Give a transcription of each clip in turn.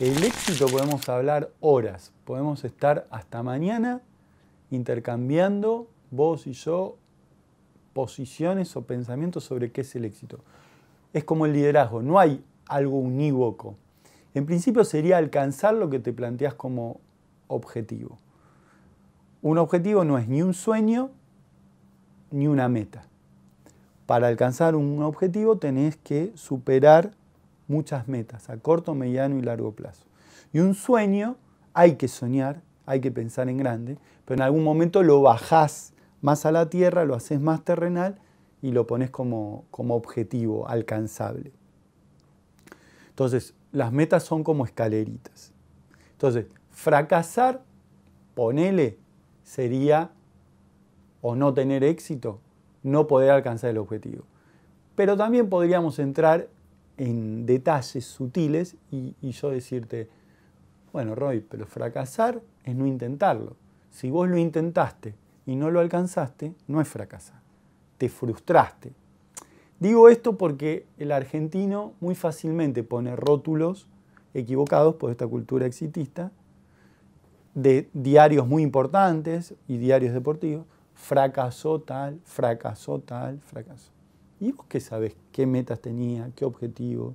El éxito podemos hablar horas, podemos estar hasta mañana intercambiando vos y yo posiciones o pensamientos sobre qué es el éxito. Es como el liderazgo, no hay algo unívoco. En principio sería alcanzar lo que te planteas como objetivo. Un objetivo no es ni un sueño ni una meta. Para alcanzar un objetivo tenés que superar muchas metas a corto, mediano y largo plazo. Y un sueño hay que soñar, hay que pensar en grande, pero en algún momento lo bajás más a la tierra, lo haces más terrenal y lo pones como, como objetivo alcanzable. Entonces, las metas son como escaleritas. Entonces, fracasar, ponele, sería o no tener éxito, no poder alcanzar el objetivo. Pero también podríamos entrar en detalles sutiles y, yo decirte, bueno, Roy, pero fracasar es no intentarlo. Si vos lo intentaste y no lo alcanzaste, no es fracasar. Te frustraste. Digo esto porque el argentino muy fácilmente pone rótulos equivocados por esta cultura exitista de diarios muy importantes y diarios deportivos. Fracasó tal, fracasó tal, fracasó. ¿Y vos qué sabes qué metas tenía, qué objetivo?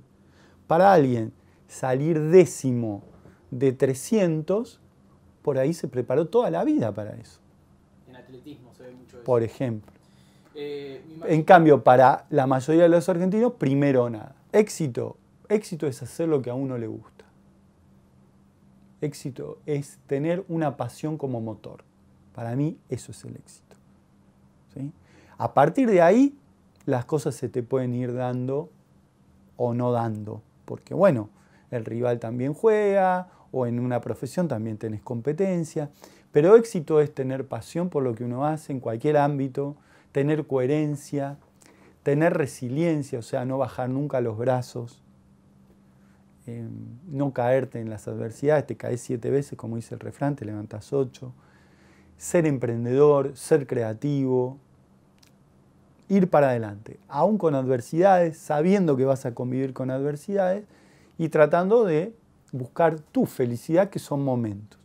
Para alguien salir décimo de 300, por ahí se preparó toda la vida para eso. En atletismo se ve mucho eso. Por ejemplo. Eh, en cambio, para la mayoría de los argentinos, primero nada. Éxito. Éxito es hacer lo que a uno le gusta. Éxito es tener una pasión como motor. Para mí eso es el éxito. A partir de ahí las cosas se te pueden ir dando o no dando. Porque bueno, el rival también juega o en una profesión también tenés competencia. Pero éxito es tener pasión por lo que uno hace en cualquier ámbito, tener coherencia, tener resiliencia, o sea, no bajar nunca los brazos, em, no caerte en las adversidades, te caes siete veces, como dice el refrán, te levantas ocho, ser emprendedor, ser creativo, ir para adelante, aún con adversidades, sabiendo que vas a convivir con adversidades y tratando de buscar tu felicidad, que son momentos.